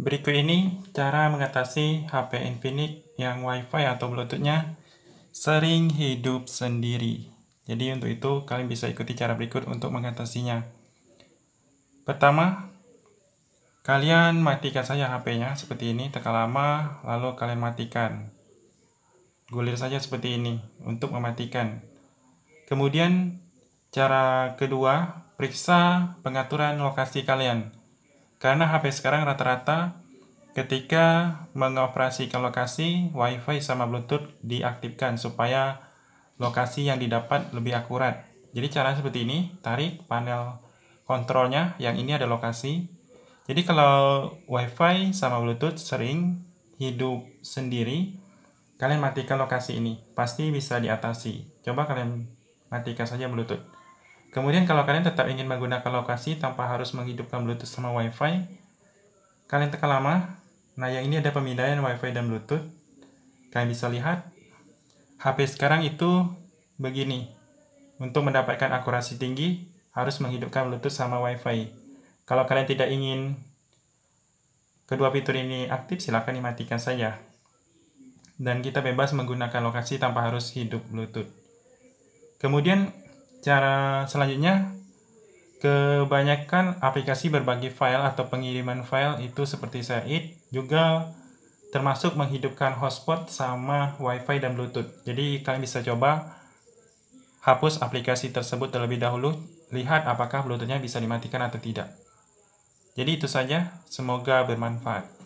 Berikut ini cara mengatasi HP Infinix yang WiFi atau Bluetooth-nya sering hidup sendiri. Jadi untuk itu kalian bisa ikuti cara berikut untuk mengatasinya. Pertama, kalian matikan saja HP-nya seperti ini, tekan lama, lalu kalian matikan. Gulir saja seperti ini untuk mematikan. Kemudian cara kedua, periksa pengaturan lokasi kalian karena HP sekarang rata-rata ketika mengoperasikan lokasi, WiFi sama Bluetooth diaktifkan supaya lokasi yang didapat lebih akurat. Jadi cara seperti ini, tarik panel kontrolnya, yang ini ada lokasi. Jadi kalau WiFi sama Bluetooth sering hidup sendiri, kalian matikan lokasi ini, pasti bisa diatasi. Coba kalian matikan saja Bluetooth. Kemudian kalau kalian tetap ingin menggunakan lokasi tanpa harus menghidupkan Bluetooth sama WiFi, kalian tekan lama. Nah, yang ini ada pemindaian WiFi dan Bluetooth. Kalian bisa lihat, HP sekarang itu begini. Untuk mendapatkan akurasi tinggi, harus menghidupkan Bluetooth sama WiFi. Kalau kalian tidak ingin kedua fitur ini aktif, silahkan dimatikan saja. Dan kita bebas menggunakan lokasi tanpa harus hidup Bluetooth. Kemudian Cara selanjutnya, kebanyakan aplikasi berbagi file atau pengiriman file itu seperti Said juga termasuk menghidupkan hotspot sama WiFi dan Bluetooth. Jadi kalian bisa coba hapus aplikasi tersebut terlebih dahulu, lihat apakah Bluetoothnya bisa dimatikan atau tidak. Jadi itu saja, semoga bermanfaat.